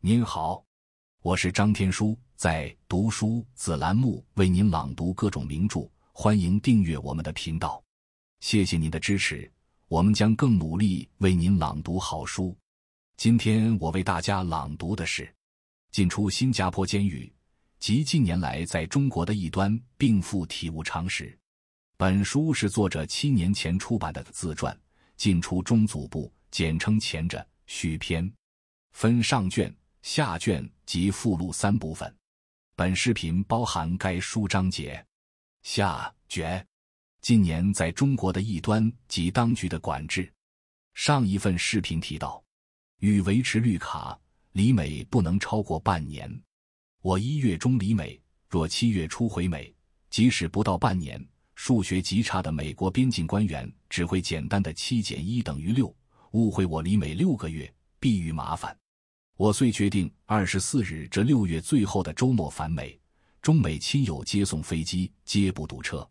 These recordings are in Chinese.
您好，我是张天舒，在读书子栏目为您朗读各种名著，欢迎订阅我们的频道。谢谢您的支持，我们将更努力为您朗读好书。今天我为大家朗读的是《进出新加坡监狱及近年来在中国的一端病赋体无常史》。本书是作者七年前出版的自传《进出中组部》，简称前者，续篇，分上卷。下卷及附录三部分，本视频包含该书章节。下卷，近年在中国的异端及当局的管制。上一份视频提到，欲维持绿卡离美不能超过半年。我一月中离美，若七月初回美，即使不到半年，数学极差的美国边境官员只会简单的七减一等于六，误会我离美六个月，必遇麻烦。我遂决定二十四日这六月最后的周末返美，中美亲友接送飞机皆不堵车。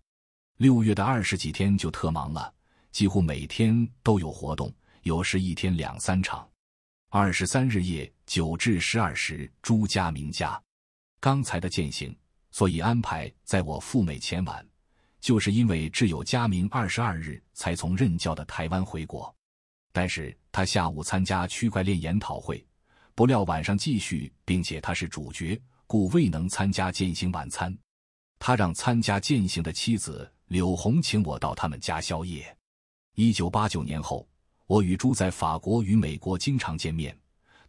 六月的二十几天就特忙了，几乎每天都有活动，有时一天两三场。二十三日夜九至十二时，朱家明家。刚才的践行，所以安排在我赴美前晚，就是因为挚友家明二十二日才从任教的台湾回国，但是他下午参加区块链研讨会。不料晚上继续，并且他是主角，故未能参加践行晚餐。他让参加践行的妻子柳红请我到他们家宵夜。一九八九年后，我与住在法国与美国经常见面，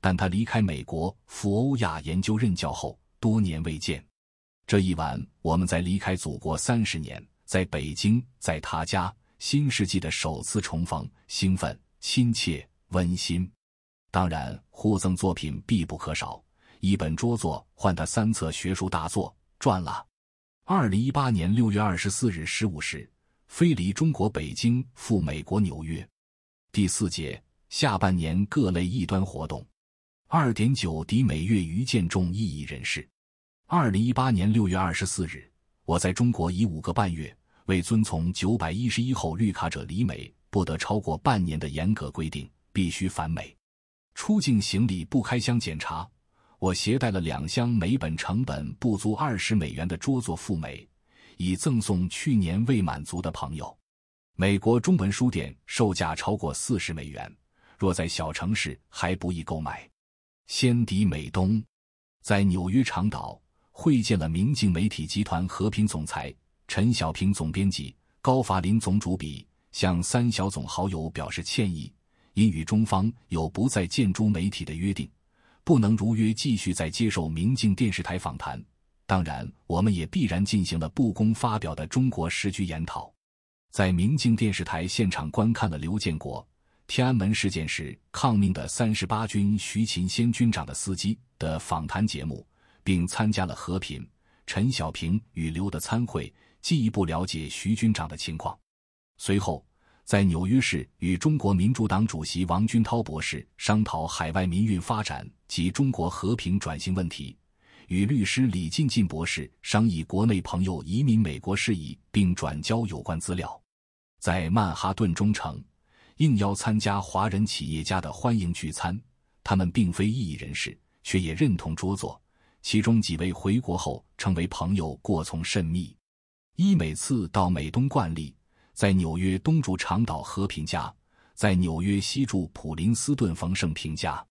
但他离开美国赴欧亚研究任教后，多年未见。这一晚，我们在离开祖国三十年，在北京，在他家，新世纪的首次重逢，兴奋、亲切、温馨。当然，互赠作品必不可少。一本拙作换他三册学术大作，赚了。二零一八年六月二十四日十五时，飞离中国北京赴美国纽约。第四届下半年各类异端活动，二点九敌美月愚见中异议人士。二零一八年六月二十四日，我在中国已五个半月，为遵从九百一十一后绿卡者离美不得超过半年的严格规定，必须返美。出境行李不开箱检查，我携带了两箱每本成本不足二十美元的桌作赴美，以赠送去年未满足的朋友。美国中文书店售价超过四十美元，若在小城市还不易购买。先抵美东，在纽约长岛会见了明镜媒体集团和平总裁陈小平总编辑高法林总主笔，向三小总好友表示歉意。因与中方有不再见诸媒体的约定，不能如约继续在接受明镜电视台访谈。当然，我们也必然进行了不公发表的中国时局研讨。在明镜电视台现场观看了刘建国天安门事件时抗命的三十八军徐勤先军长的司机的访谈节目，并参加了和平陈小平与刘的参会，进一步了解徐军长的情况。随后。在纽约市与中国民主党主席王军涛博士商讨海外民运发展及中国和平转型问题，与律师李进进博士商议国内朋友移民美国事宜，并转交有关资料。在曼哈顿中城，应邀参加华人企业家的欢迎聚餐。他们并非异议人士，却也认同桌座。其中几位回国后成为朋友，过从甚密。依每次到美东惯例。在纽约东住长岛和平家，在纽约西住普林斯顿冯胜平家，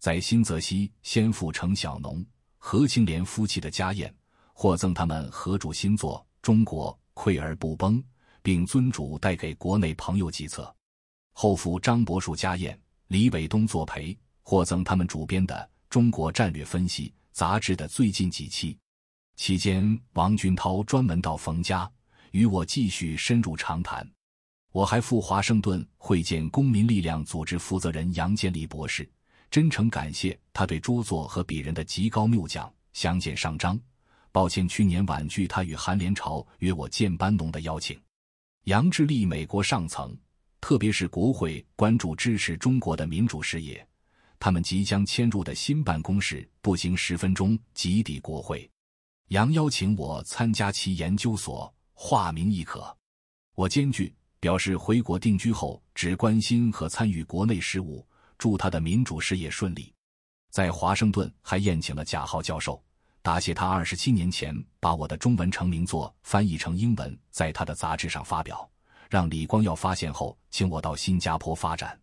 在新泽西先父成小农何清莲夫妻的家宴，获赠他们合著新作《中国溃而不崩》，并尊主带给国内朋友几册。后赴张伯树家宴，李伟东作陪，获赠他们主编的《中国战略分析》杂志的最近几期。期间，王俊涛专门到冯家。与我继续深入长谈，我还赴华盛顿会见公民力量组织负责人杨建利博士，真诚感谢他对著作和鄙人的极高谬奖，详见上章。抱歉去年婉拒他与韩连朝约我见班农的邀请。杨致力美国上层，特别是国会关注支持中国的民主事业，他们即将迁入的新办公室步行十分钟即抵国会。杨邀请我参加其研究所。化名亦可，我坚决表示回国定居后只关心和参与国内事务，祝他的民主事业顺利。在华盛顿还宴请了贾浩教授，答谢他二十七年前把我的中文成名作翻译成英文，在他的杂志上发表，让李光耀发现后请我到新加坡发展。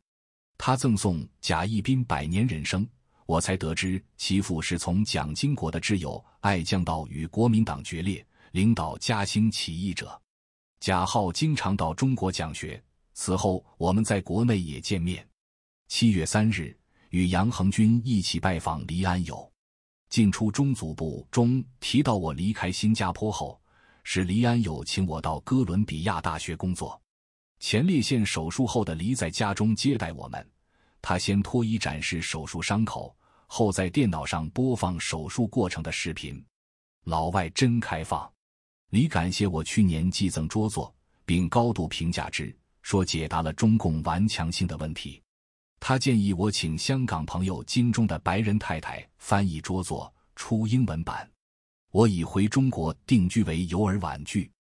他赠送贾亦斌《百年人生》，我才得知其父是从蒋经国的挚友爱将到与国民党决裂。领导嘉兴起义者，贾浩经常到中国讲学。此后，我们在国内也见面。七月三日，与杨恒军一起拜访黎安友。进出中组部中提到，我离开新加坡后，是黎安友请我到哥伦比亚大学工作。前列腺手术后的黎在家中接待我们，他先脱衣展示手术伤口，后在电脑上播放手术过程的视频。老外真开放。你感谢我去年寄赠拙作，并高度评价之，说解答了中共顽强性的问题。他建议我请香港朋友金中的白人太太翻译拙作出英文版。我已回中国定居为由而婉拒。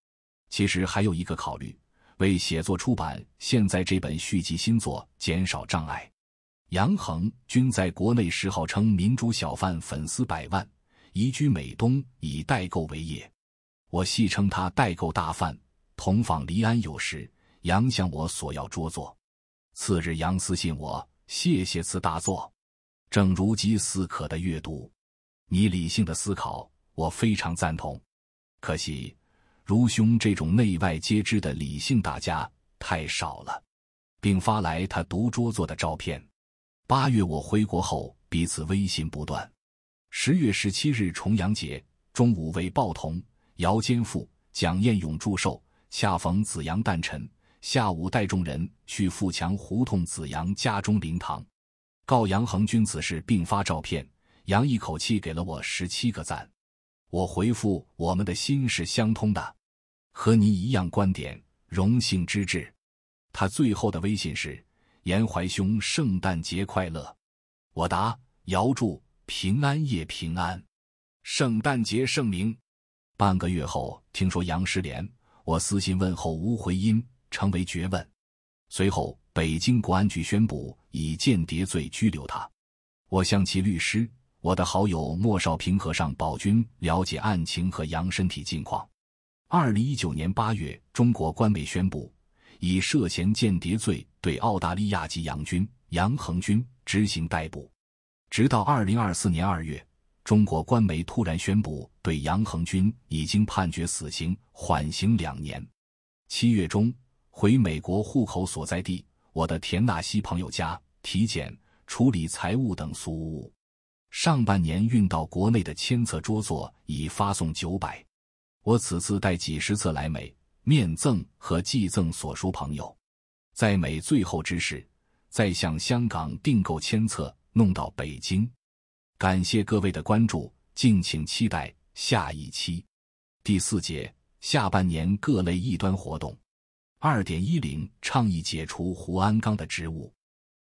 其实还有一个考虑，为写作出版现在这本续集新作减少障碍。杨恒均在国内时号称民主小贩，粉丝百万，移居美东以代购为业。我戏称他代购大贩，同访黎安有时，杨向我索要桌作。次日，杨私信我：“谢谢此大作。”正如饥似渴的阅读，你理性的思考，我非常赞同。可惜，如兄这种内外皆知的理性大家太少了，并发来他读桌作的照片。八月我回国后，彼此微信不断。十月十七日重阳节，中午为报童姚坚富、蒋彦勇祝寿，恰逢子阳诞辰。下午带众人去富强胡同子阳家中灵堂，告杨恒君此事，并发照片。杨一口气给了我十七个赞，我回复：“我们的心是相通的，和您一样观点，荣幸之至。”他最后的微信是：“严怀兄，圣诞节快乐。”我答：“姚祝平安夜平安，圣诞节圣明。”半个月后，听说杨失莲，我私信问候无回音，成为绝问。随后，北京国安局宣布以间谍罪拘留他。我向其律师，我的好友莫少平和尚宝军了解案情和杨身体近况。二零一九年八月，中国官媒宣布以涉嫌间谍罪对澳大利亚籍杨军、杨恒军执行逮捕，直到二零二四年二月。中国官媒突然宣布，对杨恒军已经判决死刑，缓刑两年。七月中回美国户口所在地，我的田纳西朋友家体检、处理财务等俗务。上半年运到国内的签册桌座已发送九百，我此次带几十册来美面赠和寄赠所书朋友。在美最后之时，再向香港订购签册，弄到北京。感谢各位的关注，敬请期待下一期。第四节，下半年各类异端活动。二点一零倡议解除胡安刚的职务。